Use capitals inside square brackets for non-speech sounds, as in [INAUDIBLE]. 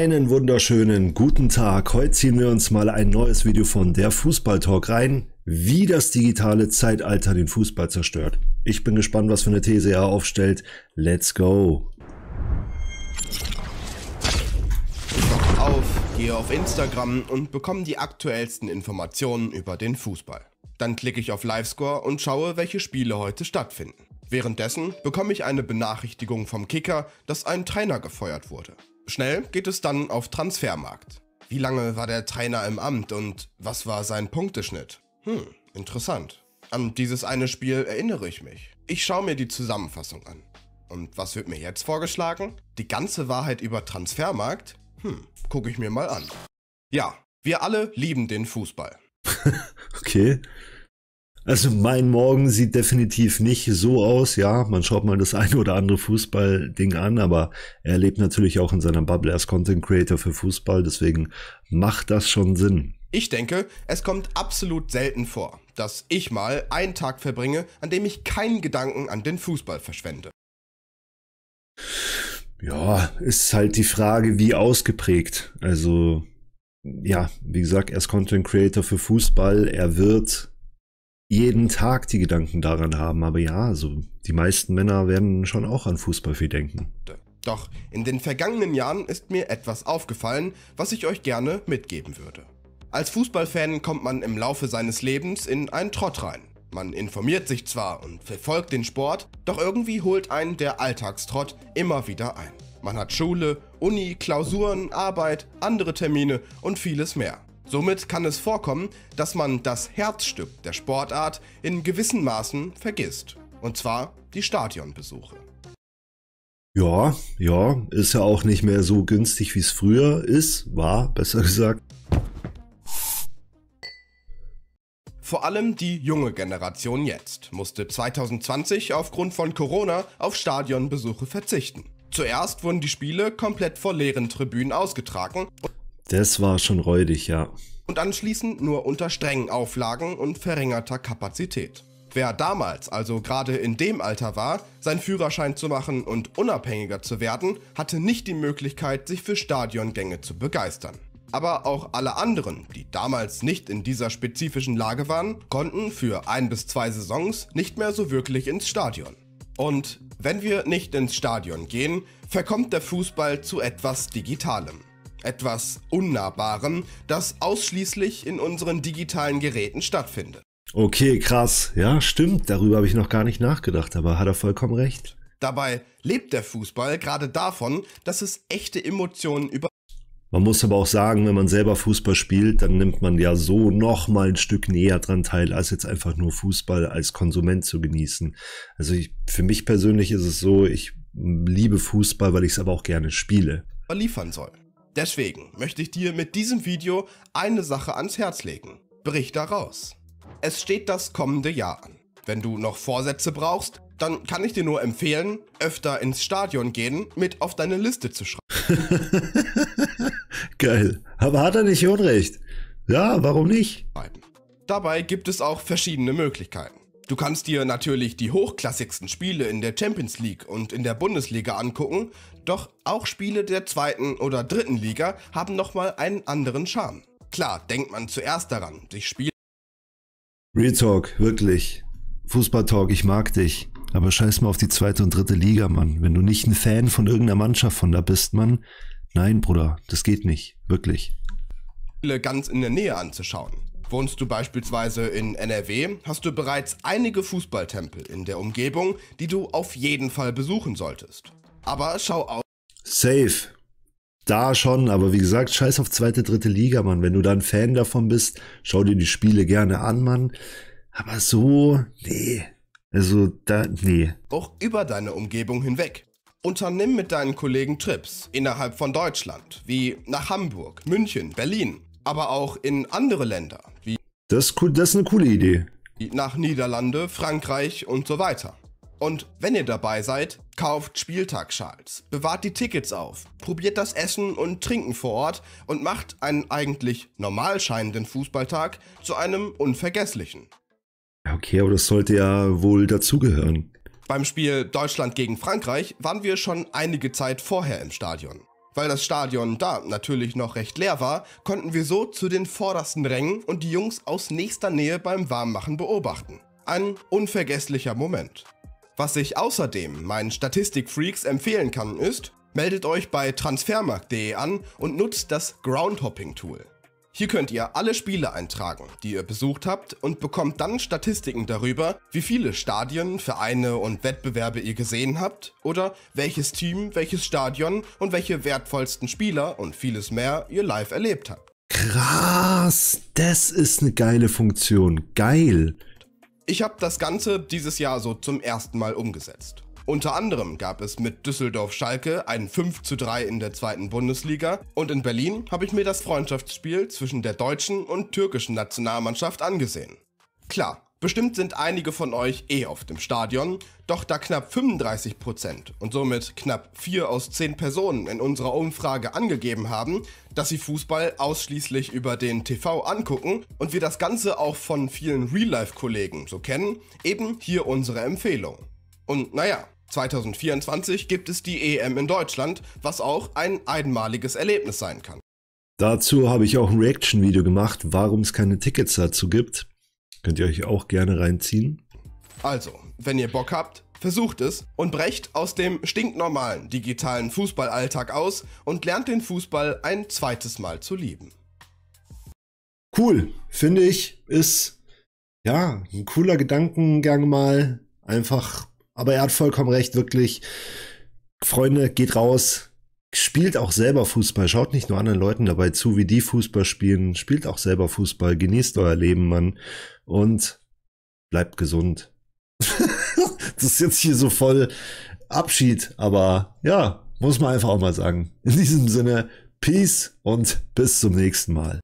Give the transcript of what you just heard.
Einen wunderschönen guten Tag. Heute ziehen wir uns mal ein neues Video von der Fußballtalk rein, wie das digitale Zeitalter den Fußball zerstört. Ich bin gespannt, was für eine These er aufstellt. Let's go. Auf, gehe auf Instagram und bekomme die aktuellsten Informationen über den Fußball. Dann klicke ich auf Livescore und schaue, welche Spiele heute stattfinden. Währenddessen bekomme ich eine Benachrichtigung vom Kicker, dass ein Trainer gefeuert wurde. Schnell geht es dann auf Transfermarkt. Wie lange war der Trainer im Amt und was war sein Punkteschnitt? Hm, interessant. An dieses eine Spiel erinnere ich mich. Ich schaue mir die Zusammenfassung an. Und was wird mir jetzt vorgeschlagen? Die ganze Wahrheit über Transfermarkt? Hm, gucke ich mir mal an. Ja, wir alle lieben den Fußball. [LAUGHS] okay. Also mein Morgen sieht definitiv nicht so aus. Ja, man schaut mal das eine oder andere Fußballding an, aber er lebt natürlich auch in seiner Bubble als Content Creator für Fußball, deswegen macht das schon Sinn. Ich denke, es kommt absolut selten vor, dass ich mal einen Tag verbringe, an dem ich keinen Gedanken an den Fußball verschwende. Ja, ist halt die Frage, wie ausgeprägt. Also ja, wie gesagt, er ist Content Creator für Fußball. Er wird jeden Tag die Gedanken daran haben. Aber ja, so die meisten Männer werden schon auch an Fußball viel denken. Doch in den vergangenen Jahren ist mir etwas aufgefallen, was ich euch gerne mitgeben würde. Als Fußballfan kommt man im Laufe seines Lebens in einen Trott rein. Man informiert sich zwar und verfolgt den Sport, doch irgendwie holt einen der Alltagstrott immer wieder ein. Man hat Schule, Uni, Klausuren, Arbeit, andere Termine und vieles mehr. Somit kann es vorkommen, dass man das Herzstück der Sportart in gewissen Maßen vergisst. Und zwar die Stadionbesuche. Ja, ja, ist ja auch nicht mehr so günstig, wie es früher ist, war, besser gesagt. Vor allem die junge Generation jetzt musste 2020 aufgrund von Corona auf Stadionbesuche verzichten. Zuerst wurden die Spiele komplett vor leeren Tribünen ausgetragen das war schon räudig, ja. Und anschließend nur unter strengen Auflagen und verringerter Kapazität. Wer damals, also gerade in dem Alter war, seinen Führerschein zu machen und unabhängiger zu werden, hatte nicht die Möglichkeit, sich für Stadiongänge zu begeistern. Aber auch alle anderen, die damals nicht in dieser spezifischen Lage waren, konnten für ein bis zwei Saisons nicht mehr so wirklich ins Stadion. Und wenn wir nicht ins Stadion gehen, verkommt der Fußball zu etwas Digitalem etwas Unnahbarem, das ausschließlich in unseren digitalen Geräten stattfindet. Okay, krass. Ja, stimmt. Darüber habe ich noch gar nicht nachgedacht, aber hat er vollkommen recht. Dabei lebt der Fußball gerade davon, dass es echte Emotionen über. Man muss aber auch sagen, wenn man selber Fußball spielt, dann nimmt man ja so nochmal ein Stück näher dran teil, als jetzt einfach nur Fußball als Konsument zu genießen. Also ich, für mich persönlich ist es so, ich liebe Fußball, weil ich es aber auch gerne spiele. Liefern soll. Deswegen möchte ich dir mit diesem Video eine Sache ans Herz legen. Brich da raus. Es steht das kommende Jahr an. Wenn du noch Vorsätze brauchst, dann kann ich dir nur empfehlen, öfter ins Stadion gehen, mit auf deine Liste zu schreiben. [LAUGHS] Geil. Aber hat er nicht Unrecht? Ja, warum nicht? Dabei gibt es auch verschiedene Möglichkeiten. Du kannst dir natürlich die hochklassigsten Spiele in der Champions League und in der Bundesliga angucken, doch auch Spiele der zweiten oder dritten Liga haben nochmal einen anderen Charme. Klar, denkt man zuerst daran, sich Spiele. Real Talk, wirklich. Fußball Talk, ich mag dich. Aber scheiß mal auf die zweite und dritte Liga, Mann. Wenn du nicht ein Fan von irgendeiner Mannschaft von da bist, Mann. Nein, Bruder, das geht nicht. Wirklich. Ganz in der Nähe anzuschauen. Wohnst du beispielsweise in NRW, hast du bereits einige Fußballtempel in der Umgebung, die du auf jeden Fall besuchen solltest. Aber schau auf. Safe. Da schon, aber wie gesagt, scheiß auf zweite, dritte Liga, Mann. Wenn du da ein Fan davon bist, schau dir die Spiele gerne an, Mann. Aber so, nee. Also da, nee. Auch über deine Umgebung hinweg. Unternimm mit deinen Kollegen Trips innerhalb von Deutschland, wie nach Hamburg, München, Berlin aber auch in andere Länder, wie das, cool, das ist eine coole Idee. Nach Niederlande, Frankreich und so weiter. Und wenn ihr dabei seid, kauft Spieltagschals, bewahrt die Tickets auf, probiert das Essen und Trinken vor Ort und macht einen eigentlich normal scheinenden Fußballtag zu einem unvergesslichen. Okay, aber das sollte ja wohl dazugehören. Beim Spiel Deutschland gegen Frankreich waren wir schon einige Zeit vorher im Stadion. Weil das Stadion da natürlich noch recht leer war, konnten wir so zu den vordersten Rängen und die Jungs aus nächster Nähe beim Warmmachen beobachten. Ein unvergesslicher Moment. Was ich außerdem meinen Statistikfreaks empfehlen kann ist, meldet euch bei transfermarkt.de an und nutzt das Groundhopping-Tool. Hier könnt ihr alle Spiele eintragen, die ihr besucht habt und bekommt dann Statistiken darüber, wie viele Stadien, Vereine und Wettbewerbe ihr gesehen habt oder welches Team, welches Stadion und welche wertvollsten Spieler und vieles mehr ihr live erlebt habt. Krass, das ist eine geile Funktion. Geil. Ich habe das Ganze dieses Jahr so zum ersten Mal umgesetzt. Unter anderem gab es mit Düsseldorf-Schalke ein 5:3 in der zweiten Bundesliga und in Berlin habe ich mir das Freundschaftsspiel zwischen der deutschen und türkischen Nationalmannschaft angesehen. Klar, Bestimmt sind einige von euch eh auf dem Stadion, doch da knapp 35% und somit knapp 4 aus 10 Personen in unserer Umfrage angegeben haben, dass sie Fußball ausschließlich über den TV angucken und wir das Ganze auch von vielen Real-Life-Kollegen so kennen, eben hier unsere Empfehlung. Und naja, 2024 gibt es die EM in Deutschland, was auch ein einmaliges Erlebnis sein kann. Dazu habe ich auch ein Reaction-Video gemacht, warum es keine Tickets dazu gibt. Könnt ihr euch auch gerne reinziehen. Also, wenn ihr Bock habt, versucht es und brecht aus dem stinknormalen digitalen Fußballalltag aus und lernt den Fußball ein zweites Mal zu lieben. Cool, finde ich, ist ja ein cooler Gedankengang mal einfach aber er hat vollkommen recht, wirklich. Freunde, geht raus, spielt auch selber Fußball, schaut nicht nur anderen Leuten dabei zu, wie die Fußball spielen, spielt auch selber Fußball, genießt euer Leben, Mann. Und bleibt gesund. [LAUGHS] das ist jetzt hier so voll Abschied, aber ja, muss man einfach auch mal sagen. In diesem Sinne, Peace und bis zum nächsten Mal.